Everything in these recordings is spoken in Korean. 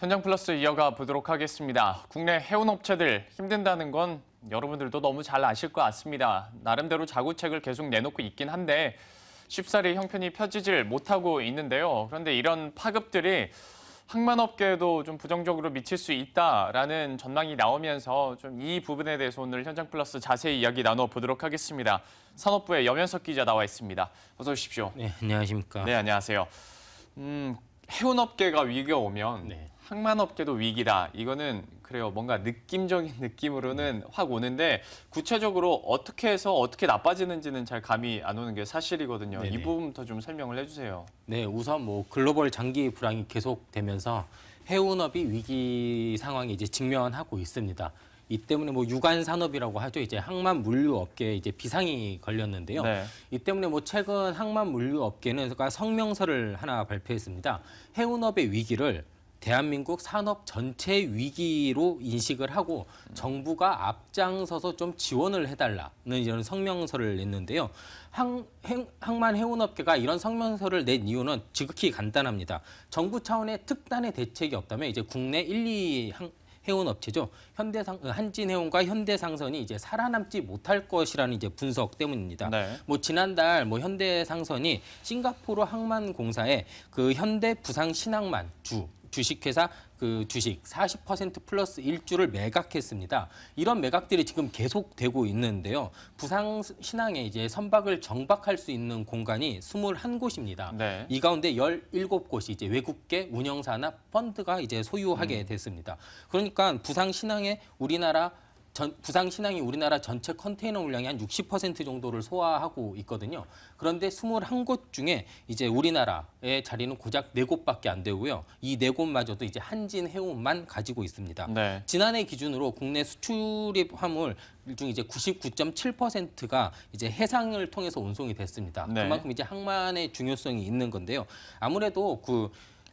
현장 플러스 이어가 보도록 하겠습니다. 국내 해운 업체들 힘든다는 건 여러분들도 너무 잘 아실 것 같습니다. 나름대로 자구책을 계속 내놓고 있긴 한데 쉽사리 형편이 펴지질 못하고 있는데요. 그런데 이런 파급들이 항만업계에도 좀 부정적으로 미칠 수 있다라는 전망이 나오면서 좀 이 부분에 대해서 오늘 현장 플러스 자세히 이야기 나눠보도록 하겠습니다. 산업부의 여면석 기자 나와 있습니다. 어서 오십시오. 네, 안녕하십니까. 네, 안녕하세요. 음, 해운업계가 위기가 오면 네. 항만업계도 위기다. 이거는 그래요. 뭔가 느낌적인 느낌으로는 네. 확 오는데 구체적으로 어떻게 해서 어떻게 나빠지는지는 잘 감이 안 오는 게 사실이거든요. 네네. 이 부분부터 좀 설명을 해주세요. 네, 우선 뭐 글로벌 장기 불황이 계속되면서 해운업이 위기 상황에 이제 직면하고 있습니다. 이 때문에 뭐 유관 산업이라고 하죠. 이제 항만 물류 업계에 이제 비상이 걸렸는데요. 네. 이 때문에 뭐 최근 항만 물류 업계는 그러니까 성명서를 하나 발표했습니다. 해운업의 위기를 대한민국 산업 전체 위기로 인식을 하고 정부가 앞장서서 좀 지원을 해달라는 이런 성명서를 냈는데요. 항, 항만 해운업계가 이런 성명서를 낸 이유는 지극히 간단합니다. 정부 차원의 특단의 대책이 없다면 이제 국내 1, 2 항, 해운업체죠. 현대상 어, 한진해운과 현대상선이 이제 살아남지 못할 것이라는 이제 분석 때문입니다. 네. 뭐 지난달 뭐 현대상선이 싱가포르 항만공사에 그 현대 부상 신항만 주 주식회사 그 주식 40% 플러스 1주를 매각했습니다. 이런 매각들이 지금 계속되고 있는데요. 부상 신항에 이제 선박을 정박할 수 있는 공간이 21곳입니다. 네. 이 가운데 17곳이 이제 외국계 운영사나 펀드가 이제 소유하게 음. 됐습니다. 그러니까 부상 신항에 우리나라 전, 부산 신항이 우리나라 전체 컨테이너 물량의 한 60% 정도를 소화하고 있거든요. 그런데 21곳 중에 이제 우리나라의 자리는 고작 4곳밖에 안 되고요. 이 4곳마저도 이제 한진 해운만 가지고 있습니다. 네. 지난해 기준으로 국내 수출입 화물 중 이제 99.7%가 이제 해상을 통해서 운송이 됐습니다. 네. 그만큼 이제 항만의 중요성이 있는 건데요. 아무래도 그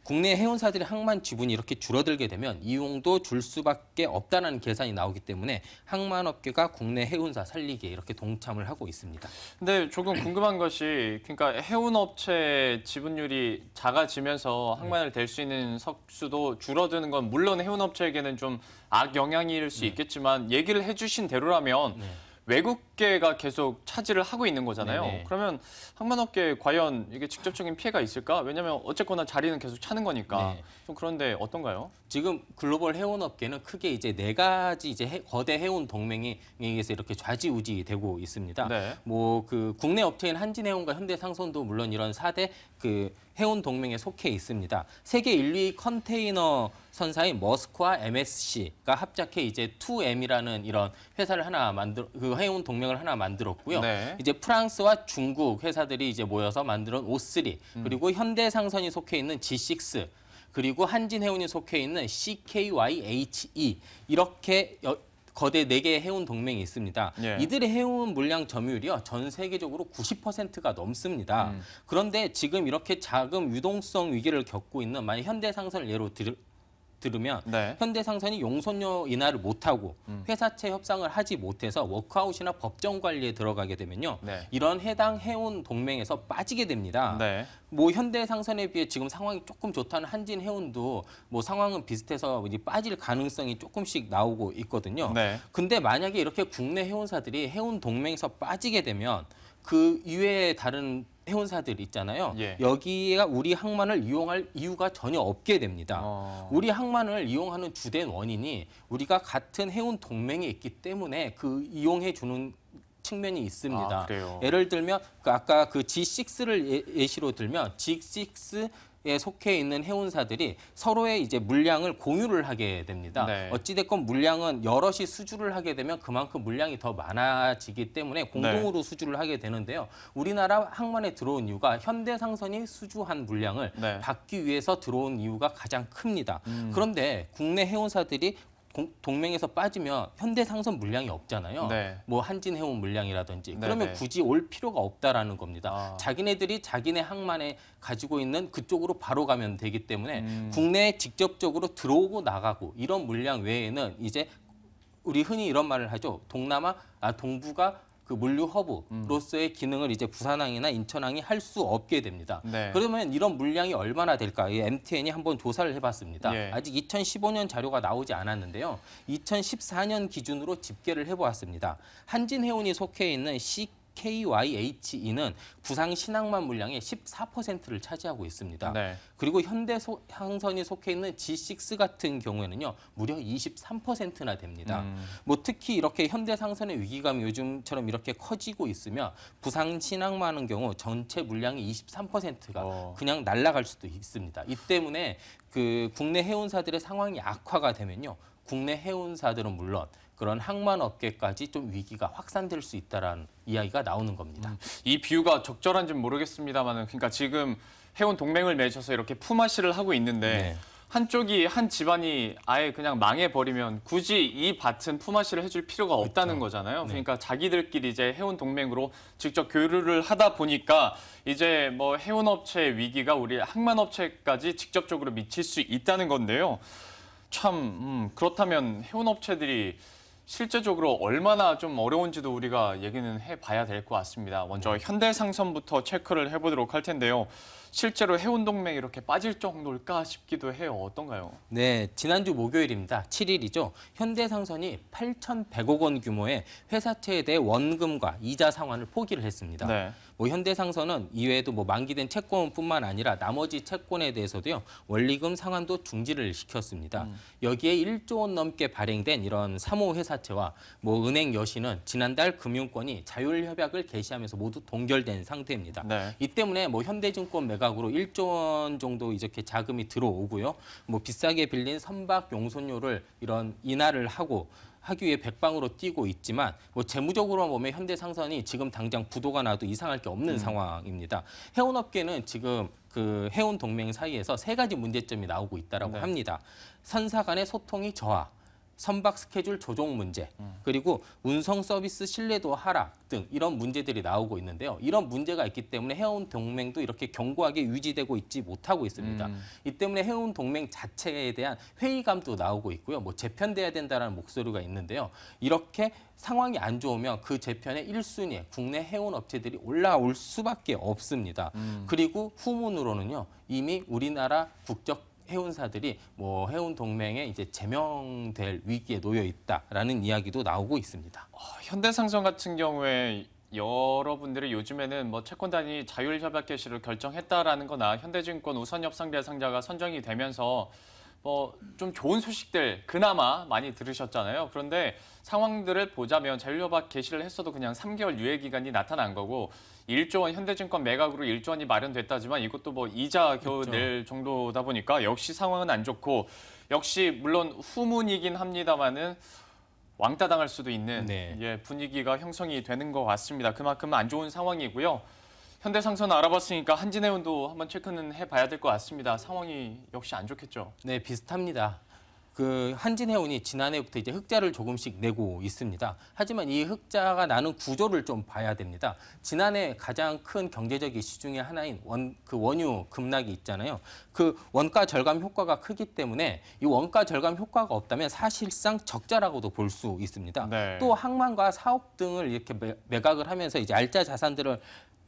국내 해운사들의 항만 지분이 이렇게 줄어들게 되면 이용도 줄 수밖에 없다는 계산이 나오기 때문에 항만업계가 국내 해운사 살리기에 이렇게 동참을 하고 있습니다. 근데 조금 궁금한 것이 그러니까 해운업체 지분율이 작아지면서 항만을 댈 수 있는 석수도 줄어드는 건 물론 해운업체에게는 좀 악영향일 수 네. 있겠지만 얘기를 해주신 대로라면 네. 외국계가 계속 차지를 하고 있는 거잖아요. 네네. 그러면 항만업계에 과연 이게 직접적인 피해가 있을까? 왜냐하면 어쨌거나 자리는 계속 차는 거니까. 네. 좀 그런데 어떤가요? 지금 글로벌 해운 업계는 크게 이제 네 가지 이제 해, 거대 해운 동맹에 의해서 이렇게 좌지우지 되고 있습니다. 네. 뭐그 국내 업체인 한진해운과 현대상선도 물론 이런 4대 그 해운 동맹에 속해 있습니다. 세계 1위 컨테이너 선사인 머스크와 MSC가 합작해 이제 2M이라는 이런 회사를 하나 만들 그 해운 동맹을 하나 만들었고요. 네. 이제 프랑스와 중국 회사들이 이제 모여서 만들 O3 음. 그리고 현대상선이 속해 있는 G6 그리고 한진해운이 속해 있는 CKYHE 이렇게 여, 거대 네 개의 해운 동맹이 있습니다. 예. 이들의 해운 물량 점유율이전 세계적으로 90%가 넘습니다. 음. 그런데 지금 이렇게 자금 유동성 위기를 겪고 있는 만약 현대상선을 예로 들, 들으면 네. 현대상선이 용선료 인하를 못하고 음. 회사채 협상을 하지 못해서 워크아웃이나 법정 관리에 들어가게 되면요. 네. 이런 해당 해운 동맹에서 빠지게 됩니다. 네. 뭐 현대상선에 비해 지금 상황이 조금 좋다는 한진 해운도 뭐 상황은 비슷해서 이제 빠질 가능성이 조금씩 나오고 있거든요. 네. 근데 만약에 이렇게 국내 해운사들이 해운 동맹에서 빠지게 되면 그 이외에 다른 해운사들 있잖아요. 예. 여기가 우리 항만을 이용할 이유가 전혀 없게 됩니다. 어... 우리 항만을 이용하는 주된 원인이 우리가 같은 해운 동맹에 있기 때문에 그 이용해 주는 측면이 있습니다. 아, 예를 들면 그 아까 그 G6를 예, 예시로 들면 G6 에 속해 있는 해운사들이 서로의 이제 물량을 공유를 하게 됩니다. 네. 어찌됐건 물량은 여럿이 수주를 하게 되면 그만큼 물량이 더 많아지기 때문에 공동으로 네. 수주를 하게 되는데요. 우리나라 항만에 들어온 이유가 현대상선이 수주한 물량을 네. 받기 위해서 들어온 이유가 가장 큽니다. 음. 그런데 국내 해운사들이 동맹에서 빠지면 현대 상선 물량이 없잖아요. 네. 뭐 한진해운 물량이라든지 네 그러면 네. 굳이 올 필요가 없다라는 겁니다. 아. 자기네들이 자기네 항만에 가지고 있는 그쪽으로 바로 가면 되기 때문에 음. 국내에 직접적으로 들어오고 나가고 이런 물량 외에는 이제 우리 흔히 이런 말을 하죠. 동남아 아 동부가 그 물류 음. 허브로서의 기능을 이제 부산항이나 인천항이 할 수 없게 됩니다. 네. 그러면 이런 물량이 얼마나 될까? MTN이 한번 조사를 해봤습니다. 예. 아직 2015년 자료가 나오지 않았는데요. 2014년 기준으로 집계를 해보았습니다. 한진해운이 속해 있는 C KYHE는 부상 신항만 물량의 14%를 차지하고 있습니다. 네. 그리고 현대 소, 항선이 속해 있는 G6 같은 경우에는요 무려 23%나 됩니다. 음. 뭐 특히 이렇게 현대 상선의 위기감이 요즘처럼 이렇게 커지고 있으며 부상 신항만 은 경우 전체 물량의 23%가 어. 그냥 날아갈 수도 있습니다. 이 때문에 그 국내 해운사들의 상황이 악화가 되면요 국내 해운사들은 물론 그런 항만 업계까지 좀 위기가 확산될 수 있다라는 이야기가 나오는 겁니다. 음, 이 비유가 적절한지는 모르겠습니다만은 그러니까 지금 해운 동맹을 맺어서 이렇게 품앗이를 하고 있는데 네. 한쪽이 한 집안이 아예 그냥 망해버리면 굳이 이 밭은 품앗이를 해줄 필요가 그렇죠. 없다는 그렇죠. 거잖아요. 네. 그러니까 자기들끼리 이제 해운 동맹으로 직접 교류를 하다 보니까 이제 뭐 해운업체의 위기가 우리 항만업체까지 직접적으로 미칠 수 있다는 건데요. 참 음, 그렇다면 해운업체들이 실제적으로 얼마나 좀 어려운지도 우리가 얘기는 해봐야 될 것 같습니다. 먼저 네. 현대상선부터 체크를 해보도록 할 텐데요. 실제로 해운동맹이 이렇게 빠질 정도일까 싶기도 해요. 어떤가요? 네, 지난주 목요일입니다. 7일이죠. 현대상선이 8,100억 원 규모의 회사채에 대해 원금과 이자 상환을 포기를 했습니다. 네. 뭐 현대상선은 이외에도 뭐 만기된 채권뿐만 아니라 나머지 채권에 대해서도요 원리금 상환도 중지를 시켰습니다. 음. 여기에 1조 원 넘게 발행된 이런 3호 회사채와 뭐 은행 여신은 지난달 금융권이 자율 협약을 개시하면서 모두 동결된 상태입니다. 네. 이 때문에 뭐 현대증권 매각으로 1조 원 정도 이렇게 자금이 들어오고요. 뭐 비싸게 빌린 선박 용선료를 이런 인하를 하고 하기 위해 백방으로 뛰고 있지만 뭐 재무적으로만 보면 현대상선이 지금 당장 부도가 나도 이상할 게 없는 음. 상황입니다. 해운업계는 지금 그 해운 동맹 사이에서 세 가지 문제점이 나오고 있다라고 네. 합니다. 선사 간의 소통이 저하, 선박 스케줄 조정 문제, 그리고 운송 서비스 신뢰도 하락 등 이런 문제들이 나오고 있는데요. 이런 문제가 있기 때문에 해운 동맹도 이렇게 견고하게 유지되고 있지 못하고 있습니다. 음. 이 때문에 해운 동맹 자체에 대한 회의감도 나오고 있고요. 뭐 재편돼야 된다라는 목소리가 있는데요. 이렇게 상황이 안 좋으면 그 재편의 일순위에 국내 해운 업체들이 올라올 수밖에 없습니다. 음. 그리고 후문으로는요. 이미 우리나라 국적 해운사들이 뭐 해운 동맹에 이제 제명될 위기에 놓여 있다라는 이야기도 나오고 있습니다. 어, 현대상선 같은 경우에 여러분들이 요즘에는 뭐 채권단이 자율협약 개시를 결정했다라는 거나 현대증권 우선협상 대상자가 선정이 되면서 뭐좀 좋은 소식들 그나마 많이 들으셨잖아요. 그런데 상황들을 보자면 자율협약 개시를 했어도 그냥 3개월 유예 기간이 나타난 거고 1조 원 현대증권 매각으로 1조 원이 마련됐다지만 이것도 뭐 이자 겨우 그낼 정도다 보니까 역시 상황은 안 좋고 역시 물론 후문이긴 합니다만은 왕따 당할 수도 있는 네. 예, 분위기가 형성이 되는 것 같습니다. 그만큼 안 좋은 상황이고요. 현대상선 알아봤으니까 한진해운도 한번 체크는 해봐야 될 것 같습니다. 상황이 역시 안 좋겠죠? 네, 비슷합니다. 그 한진해운이 지난해부터 이제 흑자를 조금씩 내고 있습니다. 하지만 이 흑자가 나는 구조를 좀 봐야 됩니다. 지난해 가장 큰 경제적 이슈 중에 하나인 원, 그 원유 급락이 있잖아요. 그 원가 절감 효과가 크기 때문에 이 원가 절감 효과가 없다면 사실상 적자라고도 볼 수 있습니다. 네. 또 항만과 사업 등을 이렇게 매각을 하면서 이제 알짜 자산들을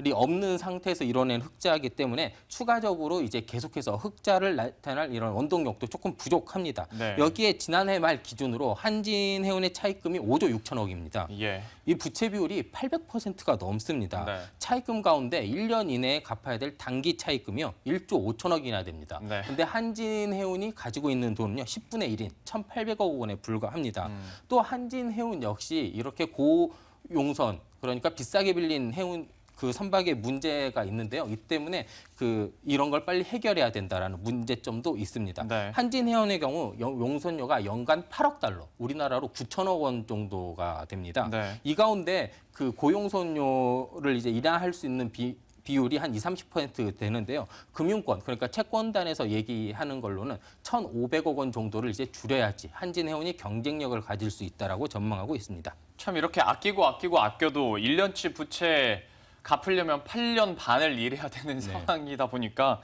이 없는 상태에서 이뤄낸 흑자이기 때문에 추가적으로 이제 계속해서 흑자를 나타낼 이런 원동력도 조금 부족합니다. 네. 여기에 지난해 말 기준으로 한진해운의 차입금이 5조 6천억입니다. 예. 이 부채 비율이 800%가 넘습니다. 네. 차입금 가운데 1년 이내에 갚아야 될 단기 차입금이요 1조 5천억이나 됩니다. 됩니다. 네. 근데 한진해운이 가지고 있는 돈은요. 10분의 1인 1,800억 원에 불과합니다. 음. 또 한진해운 역시 이렇게 고용선 그러니까 비싸게 빌린 해운 그 선박에 문제가 있는데요. 이 때문에 그 이런 걸 빨리 해결해야 된다라는 문제점도 있습니다. 네. 한진해운의 경우 용선료가 연간 8억 달러, 우리나라로 9천억 원 정도가 됩니다. 네. 이 가운데 그 고용선료를 이제 인하할 수 있는 비, 비율이 한 20, 30% 되는데요. 금융권, 그러니까 채권단에서 얘기하는 걸로는 1,500억 원 정도를 이제 줄여야지 한진해운이 경쟁력을 가질 수 있다라고 전망하고 있습니다. 참 이렇게 아끼고 아끼고 아껴도 1년치 부채 갚으려면 8년 반을 일해야 되는 네. 상황이다 보니까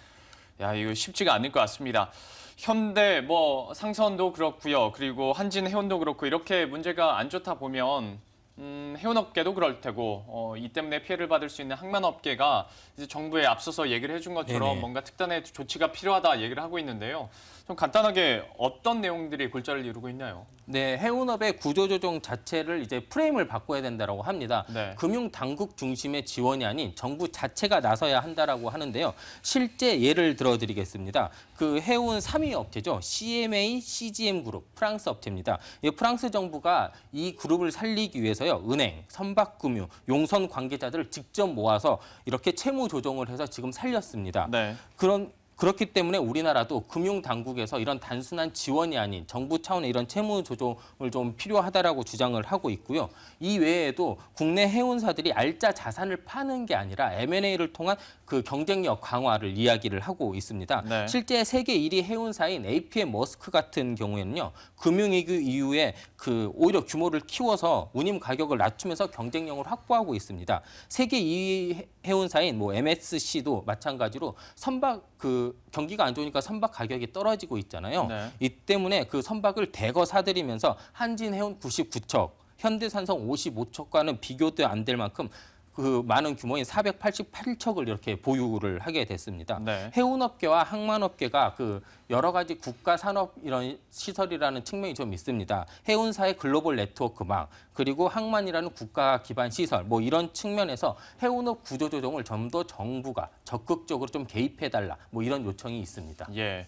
야, 이거 쉽지가 않을 것 같습니다. 현대 뭐 상선도 그렇고요. 그리고 한진해운도 그렇고 이렇게 문제가 안 좋다 보면 음, 해운업계도 그럴 테고 어, 이 때문에 피해를 받을 수 있는 항만업계가 이제 정부에 앞서서 얘기를 해준 것처럼 네네. 뭔가 특단의 조치가 필요하다 얘기를 하고 있는데요. 좀 간단하게 어떤 내용들이 골자를 이루고 있나요? 네, 해운업의 구조조정 자체를 이제 프레임을 바꿔야 된다고 합니다. 네. 금융당국 중심의 지원이 아닌 정부 자체가 나서야 한다고 하는데요. 실제 예를 들어드리겠습니다. 그 해운 3위 업체죠. CMA CGM 그룹, 프랑스 업체입니다. 프랑스 정부가 이 그룹을 살리기 위해서요. 은행, 선박금융, 용선 관계자들을 직접 모아서 이렇게 채무 조정을 해서 지금 살렸습니다. 네. 그런 그렇기 때문에 우리나라도 금융당국에서 이런 단순한 지원이 아닌 정부 차원의 이런 채무 조정을 좀 필요하다라고 주장을 하고 있고요. 이 외에도 국내 해운사들이 알짜 자산을 파는 게 아니라 M&A를 통한 그 경쟁력 강화를 이야기를 하고 있습니다. 네. 실제 세계 1위 해운사인 APM 머스크 같은 경우에는요. 금융위기 이후에 그 오히려 규모를 키워서 운임 가격을 낮추면서 경쟁력을 확보하고 있습니다. 세계 2위 해운사인 뭐 MSC도 마찬가지로 선박 그 경기가 안 좋으니까 선박 가격이 떨어지고 있잖아요. 네. 이 때문에 그 선박을 대거 사들이면서 한진해운 99척, 현대산성 55척과는 비교도 안 될 만큼 그 많은 규모인 488척을 이렇게 보유를 하게 됐습니다. 네. 해운업계와 항만업계가 그 여러 가지 국가 산업 이런 시설이라는 측면이 좀 있습니다. 해운사의 글로벌 네트워크망 그리고 항만이라는 국가 기반 시설 뭐 이런 측면에서 해운업 구조 조정을 좀 더 정부가 적극적으로 좀 개입해 달라 뭐 이런 요청이 있습니다. 예.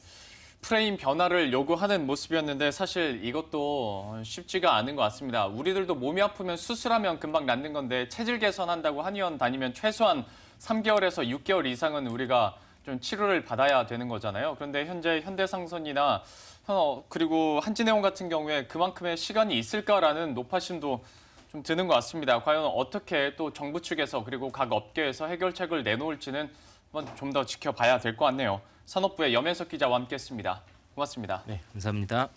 프레임 변화를 요구하는 모습이었는데 사실 이것도 쉽지가 않은 것 같습니다. 우리들도 몸이 아프면 수술하면 금방 낫는 건데 체질 개선한다고 한의원 다니면 최소한 3개월에서 6개월 이상은 우리가 좀 치료를 받아야 되는 거잖아요. 그런데 현재 현대상선이나 어, 그리고 한진해원 같은 경우에 그만큼의 시간이 있을까라는 높아심도 좀 드는 것 같습니다. 과연 어떻게 또 정부 측에서 그리고 각 업계에서 해결책을 내놓을지는 한번 좀 더 지켜봐야 될 것 같네요. 산업부의 염혜석 기자와 함께했습니다. 고맙습니다. 네, 감사합니다.